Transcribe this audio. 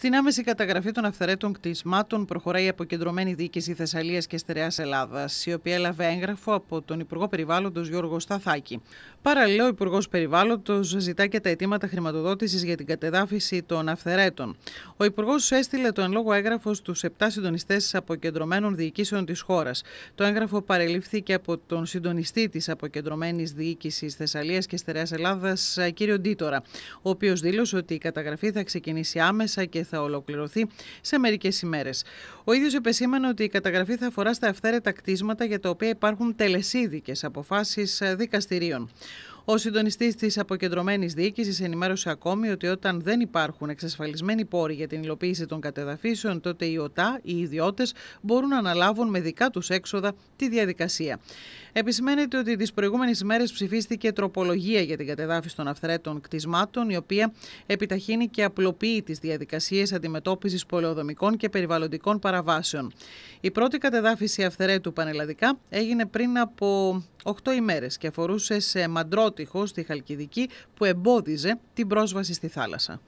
Στην άμεση καταγραφή των αυθαιρέτων κτισμάτων προχωράει η αποκεντρωμένη διοίκηση Θεσσαλίας και Στερεάς Ελλάδας, η οποία έλαβε έγγραφο από τον Υπουργό Περιβάλλοντος Γιώργο Σταθάκη. Παραλληλά, ο Υπουργός Περιβάλλοντος ζητά και τα αιτήματα χρηματοδότησης για την κατεδάφιση των αυθαιρέτων. Ο Υπουργός έστειλε το εν λόγω έγγραφο στους 7 συντονιστές αποκεντρωμένων διοικήσεων της χώρας. Το έγγραφο παρελήφθηκε από τον συντονιστή της αποκεντρωμένης διοίκησης Θεσσαλίας και Στερεάς Ελλάδας, κύριο Ντίτορα, ο οποίος δήλωσε ότι η καταγραφή θα ξεκινήσει άμεσα και θα ολοκληρωθεί σε μερικές ημέρες. Ο ίδιος επεσήμανε ότι η καταγραφή θα αφορά στα αυθαίρετα κτίσματα για τα οποία υπάρχουν τελεσίδικες αποφάσεις ε, δικαστηρίων. Ο συντονιστής της αποκεντρωμένης διοίκησης ενημέρωσε ακόμη ότι όταν δεν υπάρχουν εξασφαλισμένοι πόροι για την υλοποίηση των κατεδαφίσεων, τότε οι ΟΤΑ, οι ιδιώτες, μπορούν να αναλάβουν με δικά τους έξοδα τη διαδικασία. Επισημαίνεται ότι τις προηγούμενες ημέρε ψηφίστηκε τροπολογία για την κατεδάφιση των αυθρέτων κτισμάτων, η οποία επιταχύνει και απλοποιεί τις διαδικασίες αντιμετώπισης πολεοδομικών και περιβαλλοντικών παραβάσεων. Η πρώτη κατεδάφιση αυθρέτου πανελλαδικά έγινε πριν από 8 ημέρες και αφορούσε σε μαντρότυχο στη Χαλκιδική που εμπόδιζε την πρόσβαση στη θάλασσα.